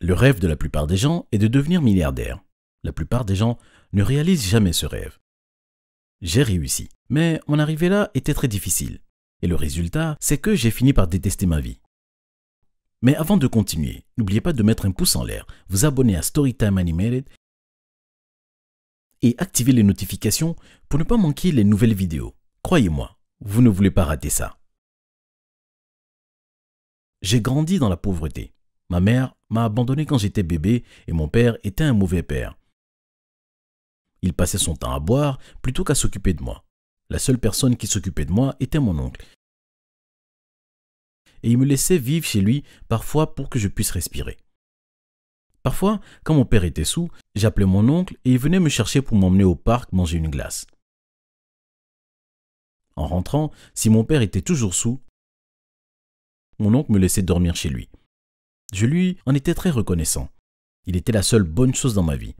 Le rêve de la plupart des gens est de devenir milliardaire. La plupart des gens ne réalisent jamais ce rêve. J'ai réussi, mais mon arrivée là était très difficile. Et le résultat, c'est que j'ai fini par détester ma vie. Mais avant de continuer, n'oubliez pas de mettre un pouce en l'air, vous abonner à Storytime Animated et activer les notifications pour ne pas manquer les nouvelles vidéos. Croyez-moi, vous ne voulez pas rater ça. J'ai grandi dans la pauvreté. Ma mère m'a abandonné quand j'étais bébé et mon père était un mauvais père. Il passait son temps à boire plutôt qu'à s'occuper de moi. La seule personne qui s'occupait de moi était mon oncle. Et il me laissait vivre chez lui parfois pour que je puisse respirer. Parfois, quand mon père était sous, j'appelais mon oncle et il venait me chercher pour m'emmener au parc manger une glace. En rentrant, si mon père était toujours sous, mon oncle me laissait dormir chez lui. Je lui en étais très reconnaissant. Il était la seule bonne chose dans ma vie.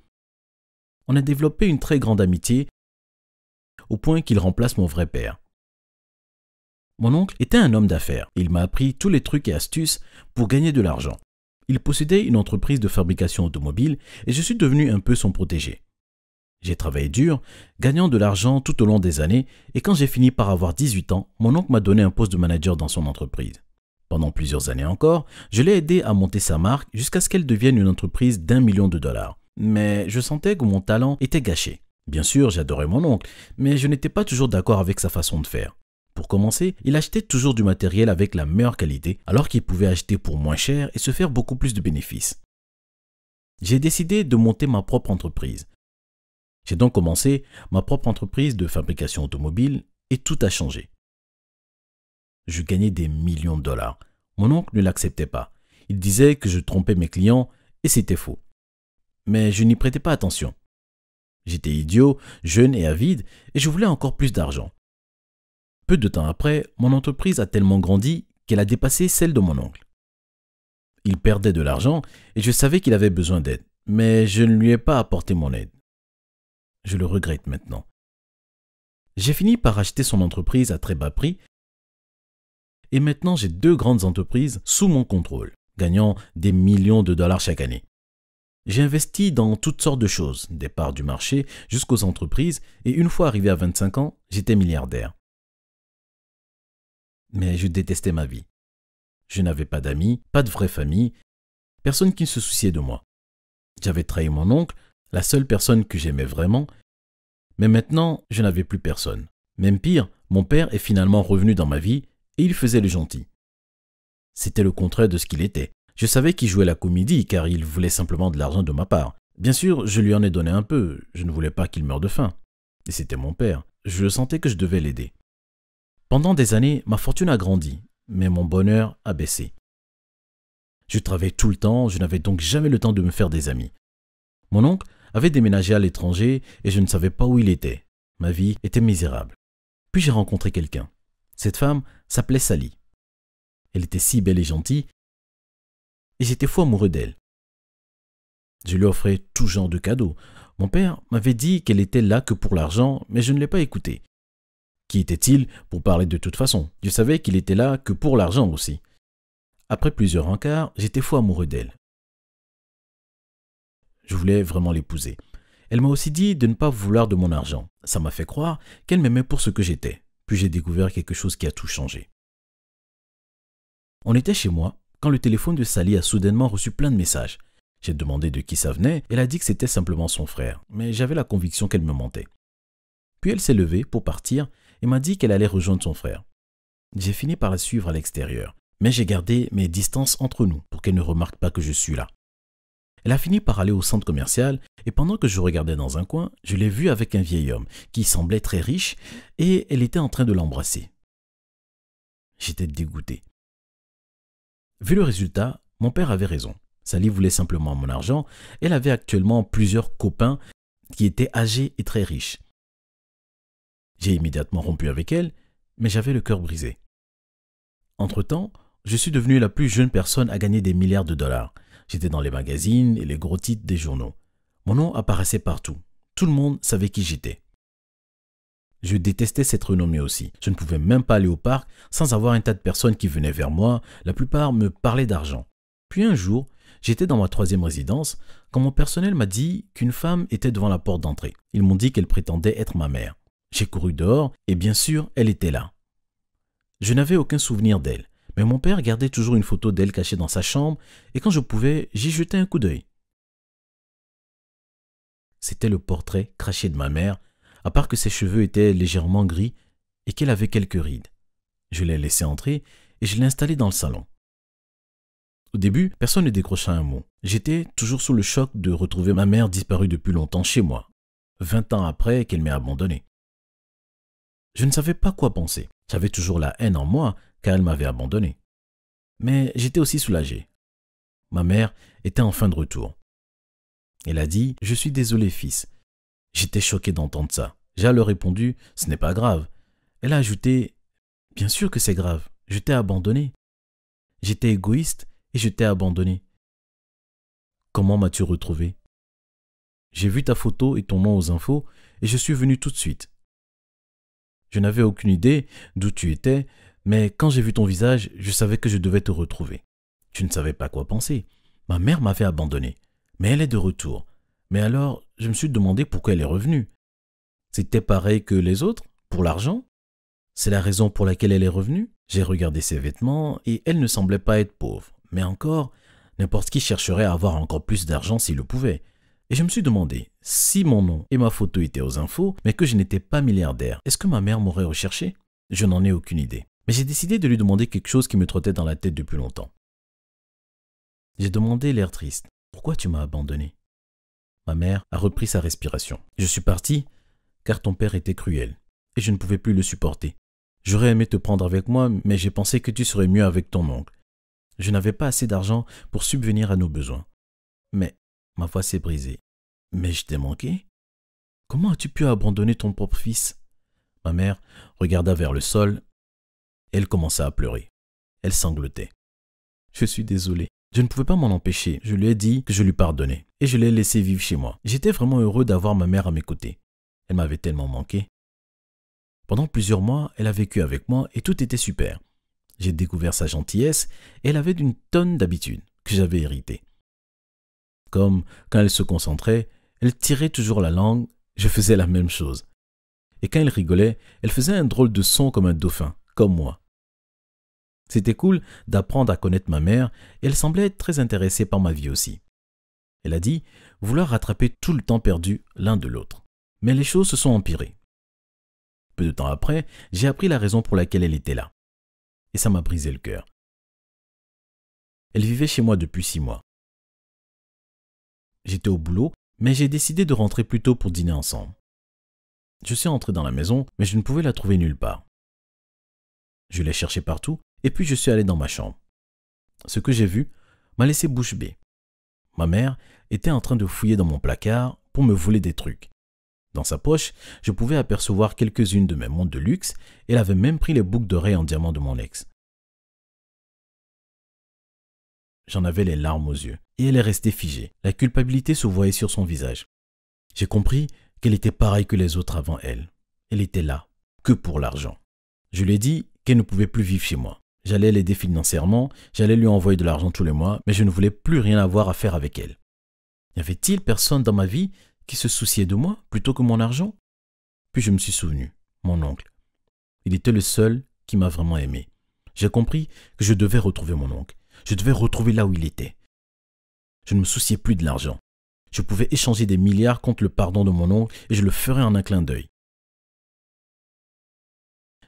On a développé une très grande amitié au point qu'il remplace mon vrai père. Mon oncle était un homme d'affaires. Il m'a appris tous les trucs et astuces pour gagner de l'argent. Il possédait une entreprise de fabrication automobile et je suis devenu un peu son protégé. J'ai travaillé dur, gagnant de l'argent tout au long des années, et quand j'ai fini par avoir 18 ans, mon oncle m'a donné un poste de manager dans son entreprise. Pendant plusieurs années encore, je l'ai aidé à monter sa marque jusqu'à ce qu'elle devienne une entreprise d'un million de dollars. Mais je sentais que mon talent était gâché. Bien sûr, j'adorais mon oncle, mais je n'étais pas toujours d'accord avec sa façon de faire. Pour commencer, il achetait toujours du matériel avec la meilleure qualité, alors qu'il pouvait acheter pour moins cher et se faire beaucoup plus de bénéfices. J'ai décidé de monter ma propre entreprise. J'ai donc commencé ma propre entreprise de fabrication automobile et tout a changé. Je gagnais des millions de dollars. Mon oncle ne l'acceptait pas. Il disait que je trompais mes clients et c'était faux. Mais je n'y prêtais pas attention. J'étais idiot, jeune et avide et je voulais encore plus d'argent. Peu de temps après, mon entreprise a tellement grandi qu'elle a dépassé celle de mon oncle. Il perdait de l'argent et je savais qu'il avait besoin d'aide, mais je ne lui ai pas apporté mon aide. Je le regrette maintenant. J'ai fini par acheter son entreprise à très bas prix et maintenant j'ai deux grandes entreprises sous mon contrôle, gagnant des millions de dollars chaque année. J'ai investi dans toutes sortes de choses, des parts du marché jusqu'aux entreprises, et une fois arrivé à 25 ans, j'étais milliardaire. Mais je détestais ma vie. Je n'avais pas d'amis, pas de vraie famille, personne qui ne se souciait de moi. J'avais trahi mon oncle, la seule personne que j'aimais vraiment, mais maintenant je n'avais plus personne. Même pire, mon père est finalement revenu dans ma vie et il faisait le gentil. C'était le contraire de ce qu'il était. Je savais qu'il jouait la comédie car il voulait simplement de l'argent de ma part. Bien sûr, je lui en ai donné un peu, je ne voulais pas qu'il meure de faim. Et c'était mon père, je sentais que je devais l'aider. Pendant des années, ma fortune a grandi, mais mon bonheur a baissé. Je travaillais tout le temps, je n'avais donc jamais le temps de me faire des amis. Mon oncle avait déménagé à l'étranger et je ne savais pas où il était. Ma vie était misérable. Puis j'ai rencontré quelqu'un. Cette femme s'appelait Sally. Elle était si belle et gentille, et j'étais fou amoureux d'elle. Je lui offrais tout genre de cadeaux. Mon père m'avait dit qu'elle était là que pour l'argent, mais je ne l'ai pas écouté. Qui était-il pour parler de toute façon Je savais qu'il était là que pour l'argent aussi. Après plusieurs rencarts, j'étais fou amoureux d'elle. Je voulais vraiment l'épouser. Elle m'a aussi dit de ne pas vouloir de mon argent. Ça m'a fait croire qu'elle m'aimait pour ce que j'étais, puis j'ai découvert quelque chose qui a tout changé. On était chez moi quand le téléphone de Sally a soudainement reçu plein de messages. J'ai demandé de qui ça venait, elle a dit que c'était simplement son frère, mais j'avais la conviction qu'elle me mentait. Puis elle s'est levée pour partir et m'a dit qu'elle allait rejoindre son frère. J'ai fini par la suivre à l'extérieur, mais j'ai gardé mes distances entre nous pour qu'elle ne remarque pas que je suis là. Elle a fini par aller au centre commercial et pendant que je regardais dans un coin, je l'ai vue avec un vieil homme qui semblait très riche et elle était en train de l'embrasser. J'étais dégoûté. Vu le résultat, mon père avait raison. Sally voulait simplement mon argent. Elle avait actuellement plusieurs copains qui étaient âgés et très riches. J'ai immédiatement rompu avec elle, mais j'avais le cœur brisé. Entre-temps, je suis devenu la plus jeune personne à gagner des milliards de dollars. J'étais dans les magazines et les gros titres des journaux. Mon nom apparaissait partout. Tout le monde savait qui j'étais. Je détestais cette renommée aussi. Je ne pouvais même pas aller au parc sans avoir un tas de personnes qui venaient vers moi. La plupart me parlaient d'argent. Puis un jour, j'étais dans ma troisième résidence quand mon personnel m'a dit qu'une femme était devant la porte d'entrée. Ils m'ont dit qu'elle prétendait être ma mère. J'ai couru dehors et bien sûr, elle était là. Je n'avais aucun souvenir d'elle. Mais mon père gardait toujours une photo d'elle cachée dans sa chambre, et quand je pouvais, j'y jetais un coup d'œil. C'était le portrait craché de ma mère, à part que ses cheveux étaient légèrement gris et qu'elle avait quelques rides. Je l'ai laissé entrer et je l'ai installé dans le salon. Au début, personne ne décrocha un mot. J'étais toujours sous le choc de retrouver ma mère disparue depuis longtemps chez moi, vingt ans après qu'elle m'ait abandonné. Je ne savais pas quoi penser. J'avais toujours la haine en moi, car elle m'avait abandonné. Mais j'étais aussi soulagé. Ma mère était en fin de retour. Elle a dit Je suis désolé, fils. J'étais choqué d'entendre ça. J'ai alors répondu Ce n'est pas grave. Elle a ajouté Bien sûr que c'est grave. Je t'ai abandonné. J'étais égoïste et je t'ai abandonné. Comment m'as-tu retrouvé J'ai vu ta photo et ton nom aux infos et je suis venu tout de suite. Je n'avais aucune idée d'où tu étais, mais quand j'ai vu ton visage, je savais que je devais te retrouver. Tu ne savais pas quoi penser. Ma mère m'avait abandonné. Mais elle est de retour. Mais alors, je me suis demandé pourquoi elle est revenue. C'était pareil que les autres, pour l'argent. C'est la raison pour laquelle elle est revenue. J'ai regardé ses vêtements et elle ne semblait pas être pauvre. Mais encore, n'importe qui chercherait à avoir encore plus d'argent s'il le pouvait. Et je me suis demandé, si mon nom et ma photo étaient aux infos, mais que je n'étais pas milliardaire, est-ce que ma mère m'aurait recherché Je n'en ai aucune idée. Mais j'ai décidé de lui demander quelque chose qui me trottait dans la tête depuis longtemps. J'ai demandé l'air triste. Pourquoi tu m'as abandonné Ma mère a repris sa respiration. Je suis parti car ton père était cruel et je ne pouvais plus le supporter. J'aurais aimé te prendre avec moi, mais j'ai pensé que tu serais mieux avec ton oncle. Je n'avais pas assez d'argent pour subvenir à nos besoins. Mais ma voix s'est brisée. Mais je t'ai manqué Comment as-tu pu abandonner ton propre fils Ma mère regarda vers le sol elle commença à pleurer. Elle sanglotait. Je suis désolé. Je ne pouvais pas m'en empêcher. Je lui ai dit que je lui pardonnais et je l'ai laissé vivre chez moi. J'étais vraiment heureux d'avoir ma mère à mes côtés. Elle m'avait tellement manqué. Pendant plusieurs mois, elle a vécu avec moi et tout était super. J'ai découvert sa gentillesse et elle avait d'une tonne d'habitudes que j'avais héritées. Comme quand elle se concentrait, elle tirait toujours la langue, je faisais la même chose. Et quand elle rigolait, elle faisait un drôle de son comme un dauphin, comme moi. C'était cool d'apprendre à connaître ma mère et elle semblait être très intéressée par ma vie aussi. Elle a dit vouloir rattraper tout le temps perdu l'un de l'autre. Mais les choses se sont empirées. Peu de temps après, j'ai appris la raison pour laquelle elle était là. Et ça m'a brisé le cœur. Elle vivait chez moi depuis six mois. J'étais au boulot, mais j'ai décidé de rentrer plus tôt pour dîner ensemble. Je suis entré dans la maison, mais je ne pouvais la trouver nulle part. Je l'ai cherchée partout, et puis je suis allé dans ma chambre. Ce que j'ai vu m'a laissé bouche bée. Ma mère était en train de fouiller dans mon placard pour me voler des trucs. Dans sa poche, je pouvais apercevoir quelques-unes de mes montres de luxe et elle avait même pris les boucles d'oreilles en diamant de mon ex. J'en avais les larmes aux yeux et elle est restée figée. La culpabilité se voyait sur son visage. J'ai compris qu'elle était pareille que les autres avant elle. Elle était là, que pour l'argent. Je lui ai dit qu'elle ne pouvait plus vivre chez moi. J'allais l'aider financièrement, j'allais lui envoyer de l'argent tous les mois, mais je ne voulais plus rien avoir à faire avec elle. Y avait-il personne dans ma vie qui se souciait de moi plutôt que mon argent Puis je me suis souvenu, mon oncle. Il était le seul qui m'a vraiment aimé. J'ai compris que je devais retrouver mon oncle. Je devais retrouver là où il était. Je ne me souciais plus de l'argent. Je pouvais échanger des milliards contre le pardon de mon oncle et je le ferais en un clin d'œil.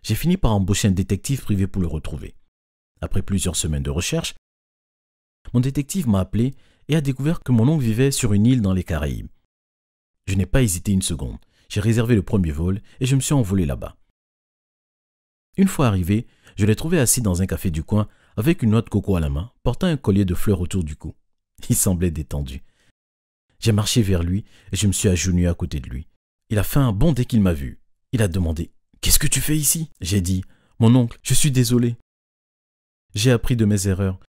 J'ai fini par embaucher un détective privé pour le retrouver. Après plusieurs semaines de recherche, mon détective m'a appelé et a découvert que mon oncle vivait sur une île dans les Caraïbes. Je n'ai pas hésité une seconde. J'ai réservé le premier vol et je me suis envolé là-bas. Une fois arrivé, je l'ai trouvé assis dans un café du coin avec une noix de coco à la main, portant un collier de fleurs autour du cou. Il semblait détendu. J'ai marché vers lui et je me suis agenouillé à côté de lui. Il a fait un bond dès qu'il m'a vu. Il a demandé Qu'est-ce que tu fais ici J'ai dit Mon oncle, je suis désolé, j'ai appris de mes erreurs.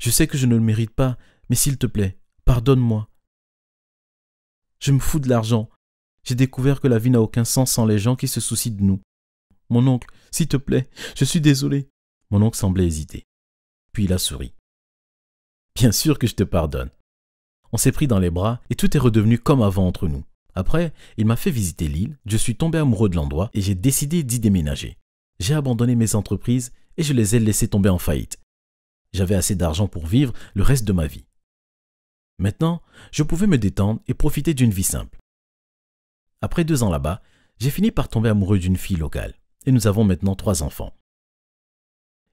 Je sais que je ne le mérite pas, mais s'il te plaît, pardonne-moi. Je me fous de l'argent. J'ai découvert que la vie n'a aucun sens sans les gens qui se soucient de nous. Mon oncle, s'il te plaît, je suis désolé. Mon oncle semblait hésiter. Puis il a souri. Bien sûr que je te pardonne. On s'est pris dans les bras et tout est redevenu comme avant entre nous. Après, il m'a fait visiter l'île, je suis tombé amoureux de l'endroit et j'ai décidé d'y déménager. J'ai abandonné mes entreprises et je les ai laissés tomber en faillite. J'avais assez d'argent pour vivre le reste de ma vie. Maintenant, je pouvais me détendre et profiter d'une vie simple. Après deux ans là-bas, j'ai fini par tomber amoureux d'une fille locale, et nous avons maintenant trois enfants.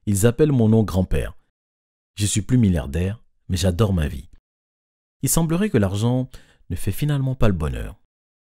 Ils appellent mon nom grand-père. Je suis plus milliardaire, mais j'adore ma vie. Il semblerait que l'argent ne fait finalement pas le bonheur.